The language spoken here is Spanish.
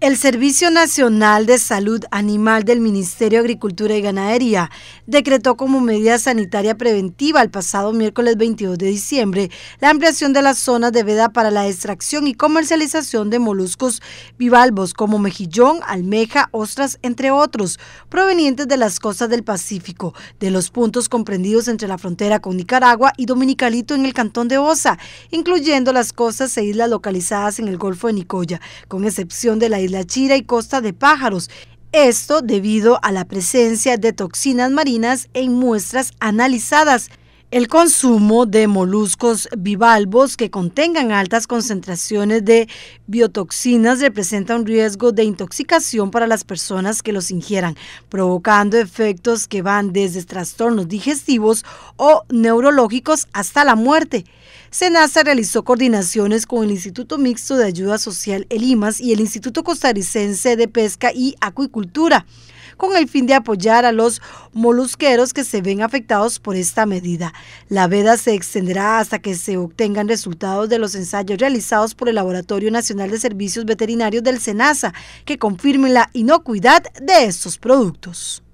El Servicio Nacional de Salud Animal del Ministerio de Agricultura y Ganadería decretó como medida sanitaria preventiva el pasado miércoles 22 de diciembre la ampliación de las zonas de veda para la extracción y comercialización de moluscos bivalvos como mejillón, almeja, ostras, entre otros, provenientes de las costas del Pacífico, de los puntos comprendidos entre la frontera con Nicaragua y Dominicalito en el cantón de Osa, incluyendo las costas e islas localizadas en el Golfo de Nicoya, con excepción de la isla la chira y Costa de Pájaros. Esto debido a la presencia de toxinas marinas en muestras analizadas. El consumo de moluscos bivalvos que contengan altas concentraciones de biotoxinas representa un riesgo de intoxicación para las personas que los ingieran, provocando efectos que van desde trastornos digestivos o neurológicos hasta la muerte. SENASA realizó coordinaciones con el Instituto Mixto de Ayuda Social El IMAS y el Instituto Costarricense de Pesca y Acuicultura, con el fin de apoyar a los molusqueros que se ven afectados por esta medida. La veda se extenderá hasta que se obtengan resultados de los ensayos realizados por el Laboratorio Nacional de Servicios Veterinarios del SENASA, que confirmen la inocuidad de estos productos.